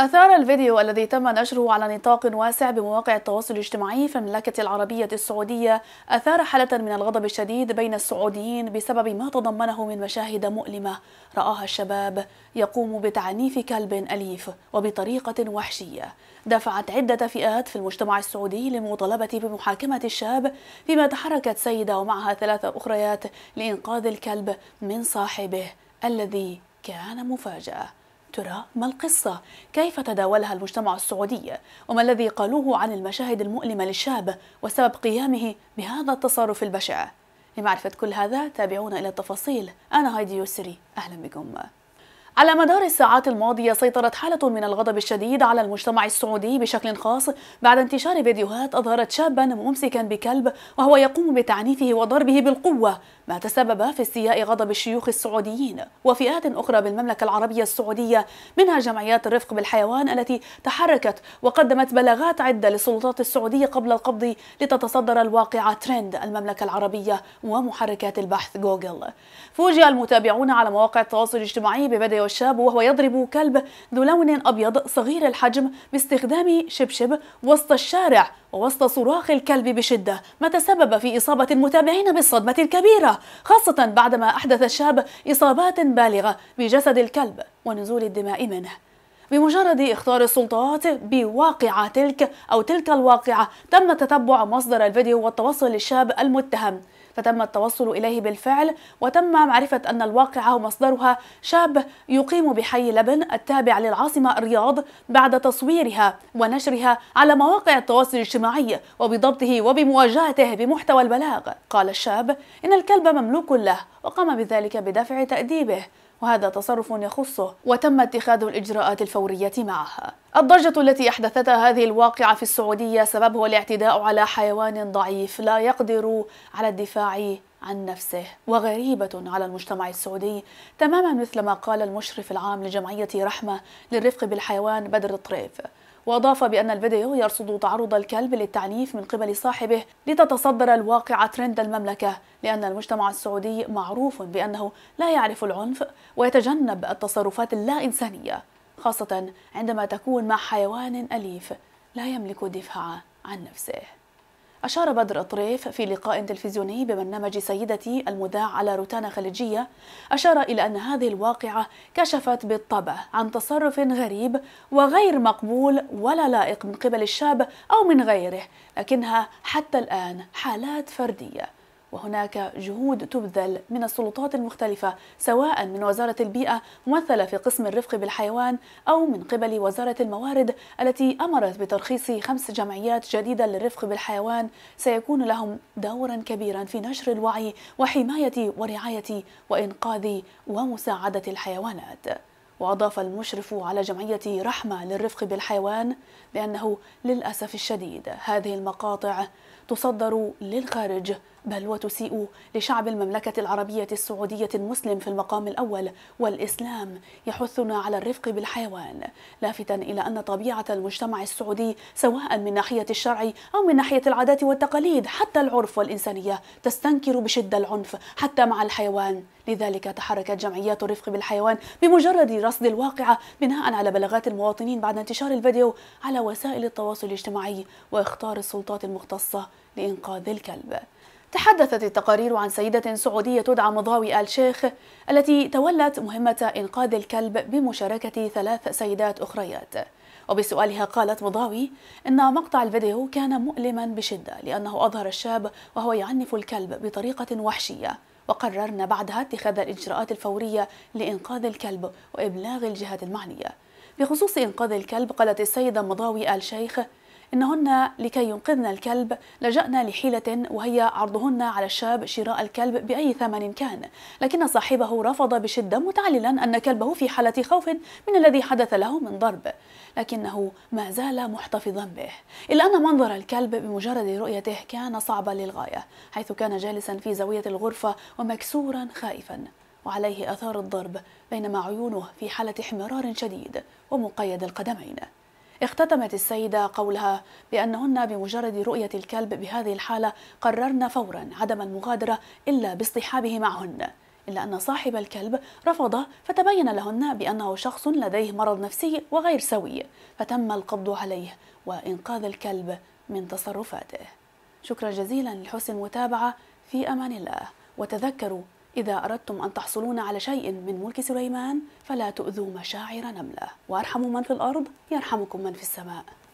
أثار الفيديو الذي تم نشره على نطاق واسع بمواقع التواصل الاجتماعي في المملكة العربية السعودية أثار حالة من الغضب الشديد بين السعوديين بسبب ما تضمنه من مشاهد مؤلمة رآها الشباب يقوم بتعنيف كلب أليف وبطريقة وحشية دفعت عدة فئات في المجتمع السعودي للمطالبة بمحاكمة الشاب فيما تحركت سيدة ومعها ثلاثة أخريات لإنقاذ الكلب من صاحبه الذي كان مفاجأة ترى ما القصة؟ كيف تداولها المجتمع السعودي؟ وما الذي قالوه عن المشاهد المؤلمة للشاب وسبب قيامه بهذا التصرف البشع؟ لمعرفة كل هذا تابعونا إلى التفاصيل أنا هايدي يسري أهلا بكم على مدار الساعات الماضية سيطرت حالة من الغضب الشديد على المجتمع السعودي بشكل خاص بعد انتشار فيديوهات أظهرت شابا ممسكا بكلب وهو يقوم بتعنيفه وضربه بالقوة ما تسبب في استياء غضب الشيوخ السعوديين وفئات أخرى بالمملكة العربية السعودية منها جمعيات الرفق بالحيوان التي تحركت وقدمت بلاغات عدة للسلطات السعودية قبل القبض لتتصدر الواقعة ترند المملكة العربية ومحركات البحث جوجل فوجئ المتابعون على مواقع التواصل الاجتماعي ببدء شاب وهو يضرب كلب ذو لون أبيض صغير الحجم باستخدام شبشب وسط الشارع ووسط صراخ الكلب بشدة ما تسبب في إصابة المتابعين بالصدمة الكبيرة خاصة بعدما أحدث الشاب إصابات بالغة بجسد الكلب ونزول الدماء منه بمجرد اختار السلطات بواقعة تلك أو تلك الواقعة تم تتبع مصدر الفيديو والتوصل للشاب المتهم فتم التوصل إليه بالفعل وتم معرفة أن الواقعة ومصدرها شاب يقيم بحي لبن التابع للعاصمة الرياض بعد تصويرها ونشرها على مواقع التواصل الاجتماعي وبضبطه وبمواجهته بمحتوى البلاغ قال الشاب إن الكلب مملوك له وقام بذلك بدفع تأديبه وهذا تصرف يخصه وتم اتخاذ الإجراءات الفورية معها الضجة التي أحدثتها هذه الواقعة في السعودية سببه الاعتداء على حيوان ضعيف لا يقدر على الدفاع عن نفسه وغريبة على المجتمع السعودي تماما مثل ما قال المشرف العام لجمعية رحمة للرفق بالحيوان بدر الطريف وأضاف بأن الفيديو يرصد تعرض الكلب للتعنيف من قبل صاحبه لتتصدر الواقع ترند المملكة لأن المجتمع السعودي معروف بأنه لا يعرف العنف ويتجنب التصرفات اللا إنسانية خاصة عندما تكون مع حيوان أليف لا يملك دفاع عن نفسه أشار بدر الطريف في لقاء تلفزيوني ببرنامج سيدتي المذاع على روتانا خليجية أشار إلى أن هذه الواقعة كشفت بالطبع عن تصرف غريب وغير مقبول ولا لائق من قبل الشاب أو من غيره لكنها حتى الآن حالات فردية وهناك جهود تبذل من السلطات المختلفة سواء من وزارة البيئة ممثلة في قسم الرفق بالحيوان أو من قبل وزارة الموارد التي أمرت بترخيص خمس جمعيات جديدة للرفق بالحيوان سيكون لهم دورا كبيرا في نشر الوعي وحماية ورعاية وإنقاذ ومساعدة الحيوانات وأضاف المشرف على جمعية رحمة للرفق بالحيوان بأنه للأسف الشديد هذه المقاطع تصدر للخارج بل وتسيء لشعب المملكة العربية السعودية المسلم في المقام الأول والإسلام يحثنا على الرفق بالحيوان لافتا إلى أن طبيعة المجتمع السعودي سواء من ناحية الشرع أو من ناحية العادات والتقاليد حتى العرف والإنسانية تستنكر بشدة العنف حتى مع الحيوان لذلك تحركت جمعيات الرفق بالحيوان بمجرد رصد الواقعة بناء على بلاغات المواطنين بعد انتشار الفيديو على وسائل التواصل الاجتماعي واختار السلطات المختصة لإنقاذ الكلب تحدثت التقارير عن سيدة سعودية تدعى مضاوي آل شيخ التي تولت مهمة إنقاذ الكلب بمشاركة ثلاث سيدات أخريات وبسؤالها قالت مضاوي إن مقطع الفيديو كان مؤلما بشدة لأنه أظهر الشاب وهو يعنف الكلب بطريقة وحشية وقررنا بعدها اتخاذ الإجراءات الفورية لإنقاذ الكلب وإبلاغ الجهات المعنية بخصوص إنقاذ الكلب قالت السيدة مضاوي آل شيخ إنهن لكي ينقذن الكلب لجأنا لحيلة وهي عرضهن على الشاب شراء الكلب بأي ثمن كان لكن صاحبه رفض بشدة متعللا أن كلبه في حالة خوف من الذي حدث له من ضرب لكنه ما زال محتفظا به إلا أن منظر الكلب بمجرد رؤيته كان صعبا للغاية حيث كان جالسا في زاوية الغرفة ومكسورا خائفا وعليه أثار الضرب بينما عيونه في حالة احمرار شديد ومقيد القدمين اختتمت السيدة قولها بأنهن بمجرد رؤية الكلب بهذه الحالة قررن فورا عدم المغادرة إلا باصطحابه معهن إلا أن صاحب الكلب رفض فتبين لهن بأنه شخص لديه مرض نفسي وغير سوي فتم القبض عليه وإنقاذ الكلب من تصرفاته شكرا جزيلا لحسن المتابعة في أمان الله وتذكروا إذا أردتم أن تحصلون على شيء من ملك سليمان فلا تؤذوا مشاعر نملة وأرحموا من في الأرض يرحمكم من في السماء